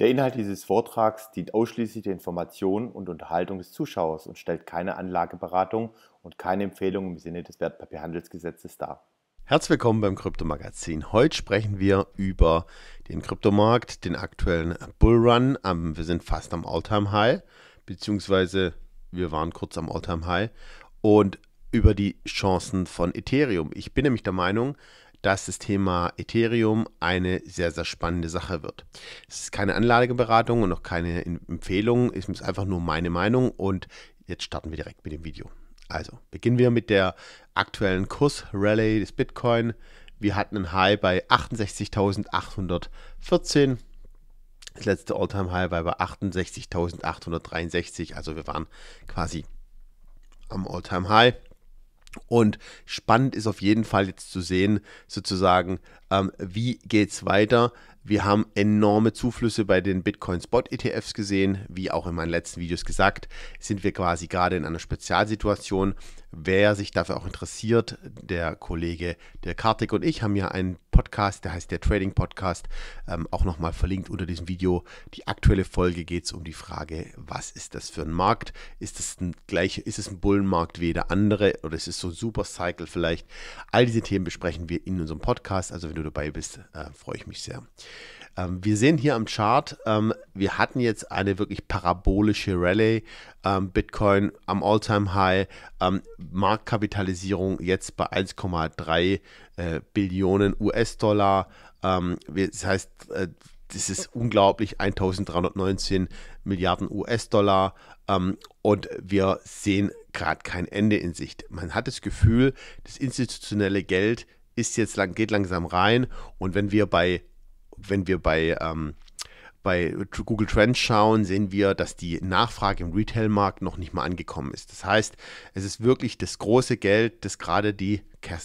Der Inhalt dieses Vortrags dient ausschließlich der Information und Unterhaltung des Zuschauers und stellt keine Anlageberatung und keine Empfehlung im Sinne des Wertpapierhandelsgesetzes dar. Herzlich willkommen beim Kryptomagazin. Heute sprechen wir über den Kryptomarkt, den aktuellen Bullrun. Ähm, wir sind fast am Alltime high beziehungsweise wir waren kurz am Alltime high und über die Chancen von Ethereum. Ich bin nämlich der Meinung, dass das Thema Ethereum eine sehr, sehr spannende Sache wird. Es ist keine Anlageberatung und auch keine Empfehlung, es ist einfach nur meine Meinung und jetzt starten wir direkt mit dem Video. Also beginnen wir mit der aktuellen Kursrallye des Bitcoin. Wir hatten einen High bei 68.814. Das letzte Alltime high war bei 68.863. Also wir waren quasi am Alltime high und spannend ist auf jeden Fall jetzt zu sehen, sozusagen, ähm, wie geht es weiter. Wir haben enorme Zuflüsse bei den Bitcoin Spot ETFs gesehen. Wie auch in meinen letzten Videos gesagt, sind wir quasi gerade in einer Spezialsituation. Wer sich dafür auch interessiert, der Kollege der Kartik und ich haben ja ein Podcast, der heißt der Trading Podcast, ähm, auch nochmal verlinkt unter diesem Video. Die aktuelle Folge geht es um die Frage, was ist das für ein Markt? Ist es ein gleich, ist es ein Bullenmarkt wie jeder andere oder ist es so ein Super Cycle vielleicht? All diese Themen besprechen wir in unserem Podcast. Also wenn du dabei bist, äh, freue ich mich sehr. Ähm, wir sehen hier am Chart, ähm, wir hatten jetzt eine wirklich parabolische Rallye. Ähm, Bitcoin am All-Time-High, ähm, Marktkapitalisierung jetzt bei 1,3 äh, Billionen US-Dollar. Ähm, das heißt, äh, das ist unglaublich, 1319 Milliarden US-Dollar. Ähm, und wir sehen gerade kein Ende in Sicht. Man hat das Gefühl, das institutionelle Geld ist jetzt lang, geht langsam rein. Und wenn wir bei wenn wir bei, ähm, bei Google Trends schauen, sehen wir, dass die Nachfrage im Retail-Markt noch nicht mal angekommen ist. Das heißt, es ist wirklich das große Geld, das gerade die,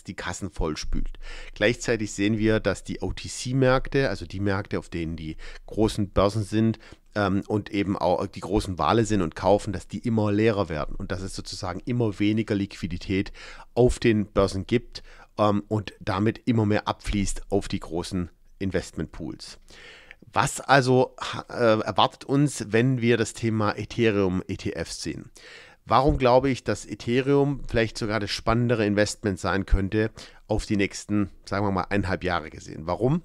die Kassen vollspült. Gleichzeitig sehen wir, dass die OTC-Märkte, also die Märkte, auf denen die großen Börsen sind, ähm, und eben auch die großen Wale sind und kaufen, dass die immer leerer werden und dass es sozusagen immer weniger Liquidität auf den Börsen gibt ähm, und damit immer mehr abfließt auf die großen Investmentpools. Was also äh, erwartet uns, wenn wir das Thema Ethereum ETFs sehen? Warum glaube ich, dass Ethereum vielleicht sogar das spannendere Investment sein könnte auf die nächsten, sagen wir mal, eineinhalb Jahre gesehen? Warum?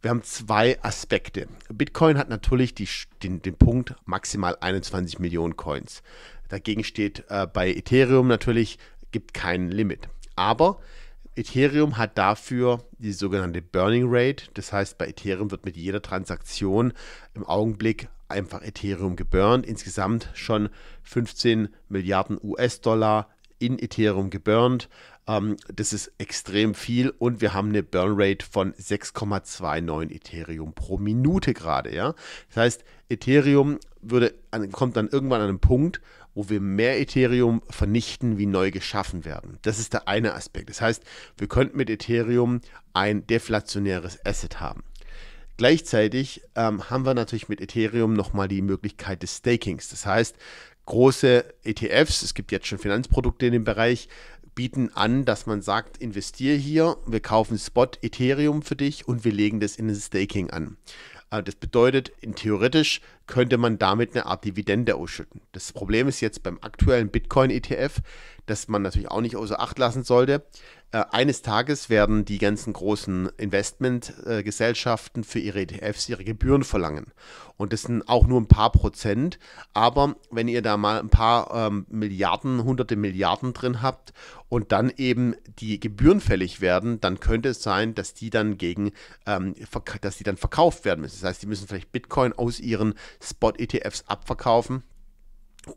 Wir haben zwei Aspekte. Bitcoin hat natürlich die, den, den, Punkt maximal 21 Millionen Coins. Dagegen steht äh, bei Ethereum natürlich, gibt kein Limit. Aber Ethereum hat dafür die sogenannte Burning Rate. Das heißt, bei Ethereum wird mit jeder Transaktion im Augenblick einfach Ethereum geburnt. Insgesamt schon 15 Milliarden US-Dollar in Ethereum geburnt. Ähm, das ist extrem viel und wir haben eine Burn Rate von 6,29 Ethereum pro Minute gerade. Ja? Das heißt, Ethereum würde, kommt dann irgendwann an einen Punkt, wo wir mehr Ethereum vernichten, wie neu geschaffen werden. Das ist der eine Aspekt. Das heißt, wir könnten mit Ethereum ein deflationäres Asset haben. Gleichzeitig ähm, haben wir natürlich mit Ethereum nochmal die Möglichkeit des Stakings. Das heißt, große ETFs, es gibt jetzt schon Finanzprodukte in dem Bereich, bieten an, dass man sagt, investiere hier, wir kaufen Spot Ethereum für dich und wir legen das in ein Staking an. Äh, das bedeutet, theoretisch könnte man damit eine Art Dividende ausschütten. Das Problem ist jetzt beim aktuellen Bitcoin-ETF, dass man natürlich auch nicht außer Acht lassen sollte. Äh, eines Tages werden die ganzen großen Investmentgesellschaften äh, für ihre ETFs ihre Gebühren verlangen. Und das sind auch nur ein paar Prozent. Aber wenn ihr da mal ein paar ähm, Milliarden, hunderte Milliarden drin habt und dann eben die Gebühren fällig werden, dann könnte es sein, dass die dann gegen, ähm, dass die dann verkauft werden müssen. Das heißt, die müssen vielleicht Bitcoin aus ihren Spot-ETFs abverkaufen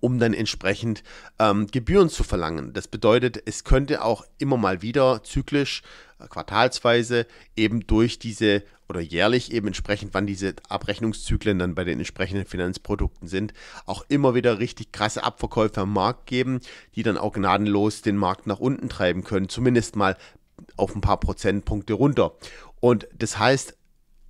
um dann entsprechend ähm, Gebühren zu verlangen. Das bedeutet, es könnte auch immer mal wieder zyklisch, äh, quartalsweise eben durch diese oder jährlich eben entsprechend, wann diese Abrechnungszyklen dann bei den entsprechenden Finanzprodukten sind, auch immer wieder richtig krasse Abverkäufe am Markt geben, die dann auch gnadenlos den Markt nach unten treiben können, zumindest mal auf ein paar Prozentpunkte runter. Und das heißt,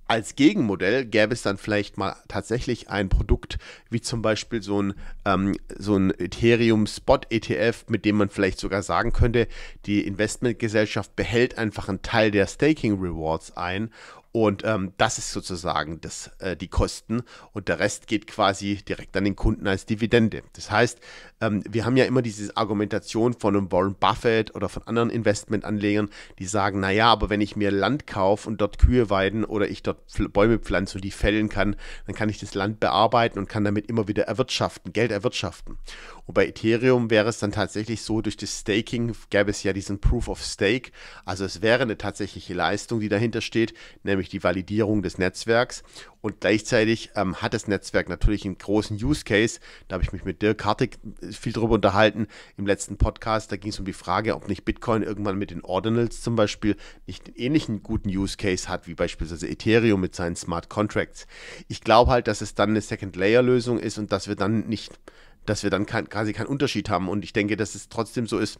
als Gegenmodell gäbe es dann vielleicht mal tatsächlich ein Produkt, wie zum Beispiel so ein, ähm, so ein Ethereum-Spot-ETF, mit dem man vielleicht sogar sagen könnte, die Investmentgesellschaft behält einfach einen Teil der Staking-Rewards ein. Und ähm, das ist sozusagen das, äh, die Kosten und der Rest geht quasi direkt an den Kunden als Dividende. Das heißt, ähm, wir haben ja immer diese Argumentation von einem Warren Buffett oder von anderen Investmentanlegern, die sagen, naja, aber wenn ich mir Land kaufe und dort Kühe weiden oder ich dort Bäume pflanze und die fällen kann, dann kann ich das Land bearbeiten und kann damit immer wieder erwirtschaften, Geld erwirtschaften. Und bei Ethereum wäre es dann tatsächlich so, durch das Staking gäbe es ja diesen Proof of Stake. Also es wäre eine tatsächliche Leistung, die dahinter steht, nämlich die Validierung des Netzwerks. Und gleichzeitig ähm, hat das Netzwerk natürlich einen großen Use Case. Da habe ich mich mit Dirk Hartig äh, viel drüber unterhalten im letzten Podcast. Da ging es um die Frage, ob nicht Bitcoin irgendwann mit den Ordinals zum Beispiel nicht einen ähnlichen guten Use Case hat, wie beispielsweise Ethereum mit seinen Smart Contracts. Ich glaube halt, dass es dann eine Second-Layer-Lösung ist und dass wir dann nicht, dass wir dann kein, quasi keinen Unterschied haben. Und ich denke, dass es trotzdem so ist,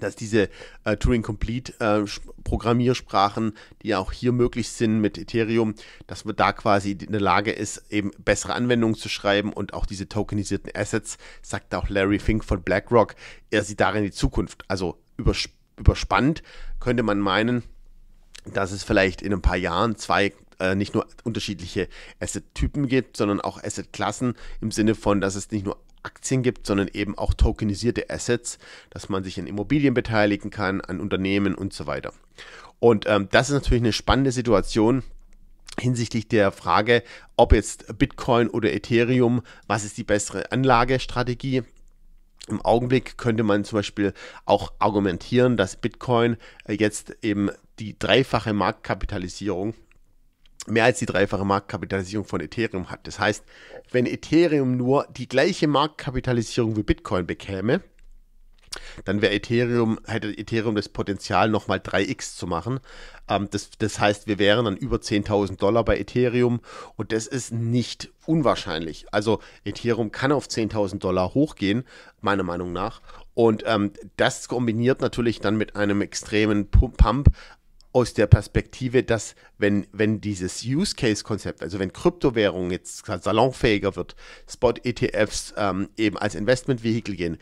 dass diese äh, Turing Complete äh, Programmiersprachen, die ja auch hier möglich sind mit Ethereum, dass man da quasi in der Lage ist, eben bessere Anwendungen zu schreiben und auch diese tokenisierten Assets, sagt auch Larry Fink von BlackRock, er sieht darin die Zukunft. Also übers überspannt könnte man meinen, dass es vielleicht in ein paar Jahren zwei äh, nicht nur unterschiedliche Asset-Typen gibt, sondern auch Asset-Klassen im Sinne von, dass es nicht nur Aktien gibt, sondern eben auch tokenisierte Assets, dass man sich an Immobilien beteiligen kann, an Unternehmen und so weiter. Und ähm, das ist natürlich eine spannende Situation, hinsichtlich der Frage, ob jetzt Bitcoin oder Ethereum, was ist die bessere Anlagestrategie? Im Augenblick könnte man zum Beispiel auch argumentieren, dass Bitcoin äh, jetzt eben die dreifache Marktkapitalisierung mehr als die dreifache Marktkapitalisierung von Ethereum hat. Das heißt, wenn Ethereum nur die gleiche Marktkapitalisierung wie Bitcoin bekäme, dann wäre Ethereum, hätte Ethereum das Potenzial, nochmal 3x zu machen. Ähm, das, das heißt, wir wären dann über 10.000 Dollar bei Ethereum und das ist nicht unwahrscheinlich. Also Ethereum kann auf 10.000 Dollar hochgehen, meiner Meinung nach. Und ähm, das kombiniert natürlich dann mit einem extremen Pump, Pump aus der Perspektive, dass wenn, wenn dieses Use-Case-Konzept, also wenn Kryptowährung jetzt salonfähiger wird, Spot-ETFs ähm, eben als Investment-Vehikel gehen,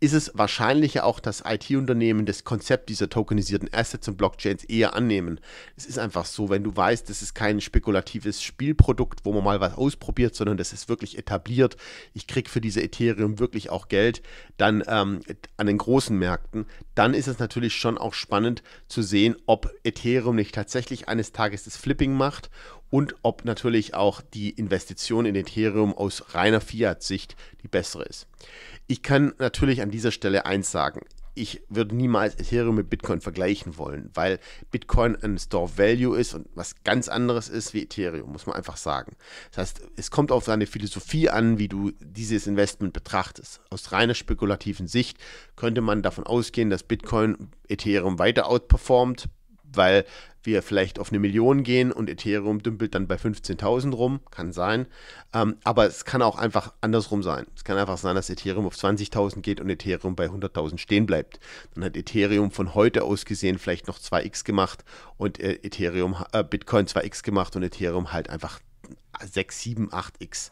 ist es wahrscheinlicher auch, dass IT-Unternehmen das Konzept dieser tokenisierten Assets und Blockchains eher annehmen. Es ist einfach so, wenn du weißt, das ist kein spekulatives Spielprodukt, wo man mal was ausprobiert, sondern das ist wirklich etabliert. Ich kriege für diese Ethereum wirklich auch Geld, dann ähm, an den großen Märkten, dann ist es natürlich schon auch spannend zu sehen, ob Ethereum nicht tatsächlich eines Tages das Flipping macht und ob natürlich auch die Investition in Ethereum aus reiner Fiat-Sicht die bessere ist. Ich kann natürlich an dieser Stelle eins sagen. Ich würde niemals Ethereum mit Bitcoin vergleichen wollen, weil Bitcoin ein Store Value ist und was ganz anderes ist wie Ethereum, muss man einfach sagen. Das heißt, es kommt auf deine Philosophie an, wie du dieses Investment betrachtest. Aus reiner spekulativen Sicht könnte man davon ausgehen, dass Bitcoin Ethereum weiter outperformt, weil wir vielleicht auf eine Million gehen und Ethereum dümpelt dann bei 15.000 rum, kann sein. Ähm, aber es kann auch einfach andersrum sein. Es kann einfach sein, dass Ethereum auf 20.000 geht und Ethereum bei 100.000 stehen bleibt. Dann hat Ethereum von heute aus gesehen vielleicht noch 2x gemacht und äh, Ethereum, äh, Bitcoin 2x gemacht und Ethereum halt einfach 6, 7, 8x.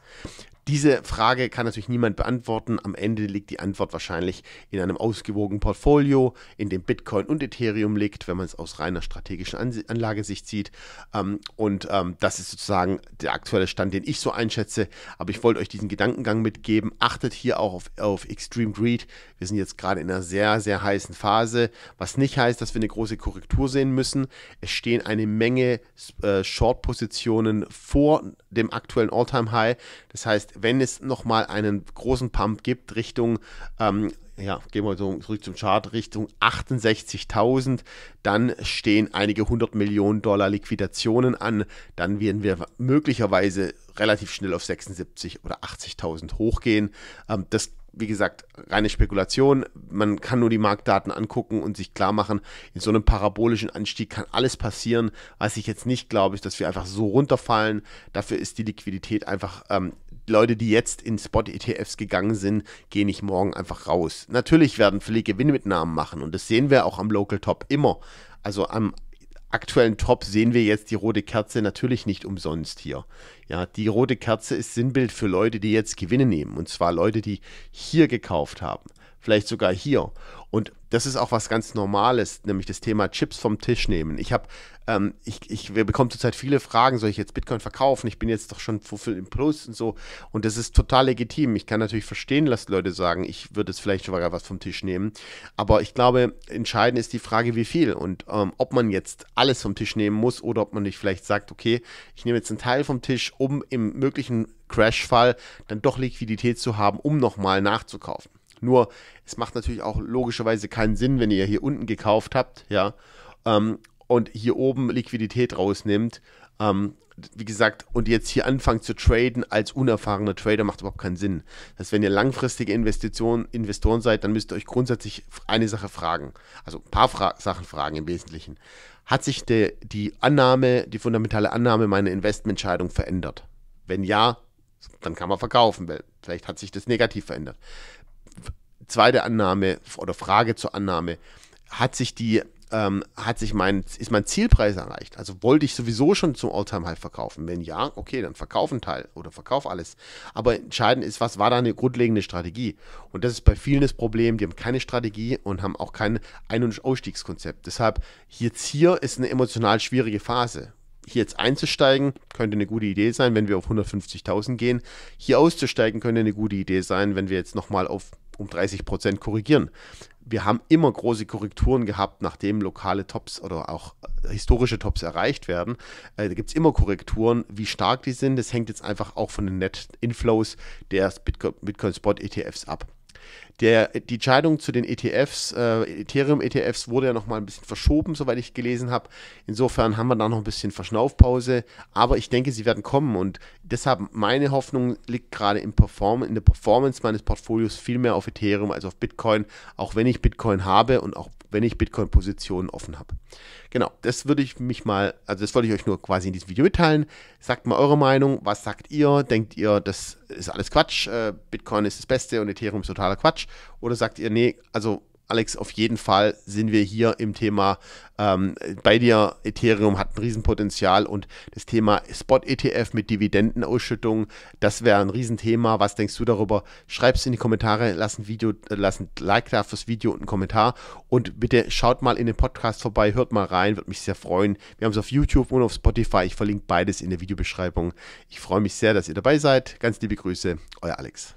Diese Frage kann natürlich niemand beantworten. Am Ende liegt die Antwort wahrscheinlich in einem ausgewogenen Portfolio, in dem Bitcoin und Ethereum liegt, wenn man es aus reiner strategischen Anlage Anlagesicht sieht. Ähm, und ähm, das ist sozusagen der aktuelle Stand, den ich so einschätze. Aber ich wollte euch diesen Gedankengang mitgeben. Achtet hier auch auf, auf Extreme Greed. Wir sind jetzt gerade in einer sehr, sehr heißen Phase, was nicht heißt, dass wir eine große Korrektur sehen müssen. Es stehen eine Menge äh, Short-Positionen vor dem aktuellen All-Time-High. Das heißt, wenn es nochmal einen großen Pump gibt Richtung, ähm, ja, gehen wir so zurück zum Chart, Richtung 68.000, dann stehen einige 100 Millionen Dollar Liquidationen an, dann werden wir möglicherweise relativ schnell auf 76 oder 80.000 hochgehen. Ähm, das wie gesagt, reine Spekulation. Man kann nur die Marktdaten angucken und sich klar machen, in so einem parabolischen Anstieg kann alles passieren. Was ich jetzt nicht glaube, ist, dass wir einfach so runterfallen. Dafür ist die Liquidität einfach ähm, Leute, die jetzt in Spot-ETFs gegangen sind, gehen nicht morgen einfach raus. Natürlich werden viele Gewinnmitnahmen machen und das sehen wir auch am Local Top immer. Also am aktuellen Top sehen wir jetzt die rote Kerze natürlich nicht umsonst hier. Ja, die rote Kerze ist Sinnbild für Leute, die jetzt Gewinne nehmen und zwar Leute, die hier gekauft haben vielleicht sogar hier. Und das ist auch was ganz Normales, nämlich das Thema Chips vom Tisch nehmen. Ich habe, ähm, ich, ich bekomme zurzeit viele Fragen, soll ich jetzt Bitcoin verkaufen? Ich bin jetzt doch schon viel im Plus und so. Und das ist total legitim. Ich kann natürlich verstehen, dass Leute sagen, ich würde es vielleicht sogar was vom Tisch nehmen. Aber ich glaube, entscheidend ist die Frage, wie viel und ähm, ob man jetzt alles vom Tisch nehmen muss oder ob man nicht vielleicht sagt, okay, ich nehme jetzt einen Teil vom Tisch, um im möglichen Crash-Fall dann doch Liquidität zu haben, um nochmal nachzukaufen. Nur, es macht natürlich auch logischerweise keinen Sinn, wenn ihr hier unten gekauft habt, ja, ähm, und hier oben Liquidität rausnimmt. Ähm, wie gesagt, und jetzt hier anfangen zu traden als unerfahrener Trader macht überhaupt keinen Sinn. Das heißt, wenn ihr langfristige Investitionen, Investoren seid, dann müsst ihr euch grundsätzlich eine Sache fragen. Also ein paar Fra Sachen fragen im Wesentlichen. Hat sich de, die Annahme, die fundamentale Annahme meiner Investmententscheidung verändert? Wenn ja, dann kann man verkaufen. weil Vielleicht hat sich das negativ verändert zweite Annahme oder Frage zur Annahme, hat sich die ähm, hat sich mein, ist mein Zielpreis erreicht? Also wollte ich sowieso schon zum All-Time-High halt verkaufen? Wenn ja, okay, dann verkauf einen Teil oder verkauf alles. Aber entscheidend ist, was war da eine grundlegende Strategie? Und das ist bei vielen das Problem, die haben keine Strategie und haben auch kein Ein- und Ausstiegskonzept. Deshalb, jetzt hier ist eine emotional schwierige Phase. Hier jetzt einzusteigen, könnte eine gute Idee sein, wenn wir auf 150.000 gehen. Hier auszusteigen, könnte eine gute Idee sein, wenn wir jetzt nochmal auf um 30 Prozent korrigieren. Wir haben immer große Korrekturen gehabt, nachdem lokale Tops oder auch äh, historische Tops erreicht werden. Äh, da gibt es immer Korrekturen, wie stark die sind. Das hängt jetzt einfach auch von den Net-Inflows der Bitcoin-Spot-ETFs ab. Der, die Entscheidung zu den ETFs, äh, Ethereum-ETFs, wurde ja nochmal ein bisschen verschoben, soweit ich gelesen habe. Insofern haben wir da noch ein bisschen Verschnaufpause. Aber ich denke, sie werden kommen. Und deshalb meine Hoffnung liegt gerade im Perform in der Performance meines Portfolios viel mehr auf Ethereum als auf Bitcoin. Auch wenn ich Bitcoin habe und auch wenn ich Bitcoin-Positionen offen habe. Genau, das würde ich mich mal, also das wollte ich euch nur quasi in diesem Video mitteilen. Sagt mal eure Meinung, was sagt ihr? Denkt ihr, das ist alles Quatsch, äh, Bitcoin ist das Beste und Ethereum ist totaler Quatsch? Oder sagt ihr, nee, also Alex, auf jeden Fall sind wir hier im Thema ähm, bei dir. Ethereum hat ein Riesenpotenzial und das Thema Spot-ETF mit Dividendenausschüttung, das wäre ein Riesenthema. Was denkst du darüber? Schreib es in die Kommentare, lass ein Video, äh, lass ein Like da fürs Video und einen Kommentar. Und bitte schaut mal in den Podcast vorbei, hört mal rein, würde mich sehr freuen. Wir haben es auf YouTube und auf Spotify. Ich verlinke beides in der Videobeschreibung. Ich freue mich sehr, dass ihr dabei seid. Ganz liebe Grüße, euer Alex.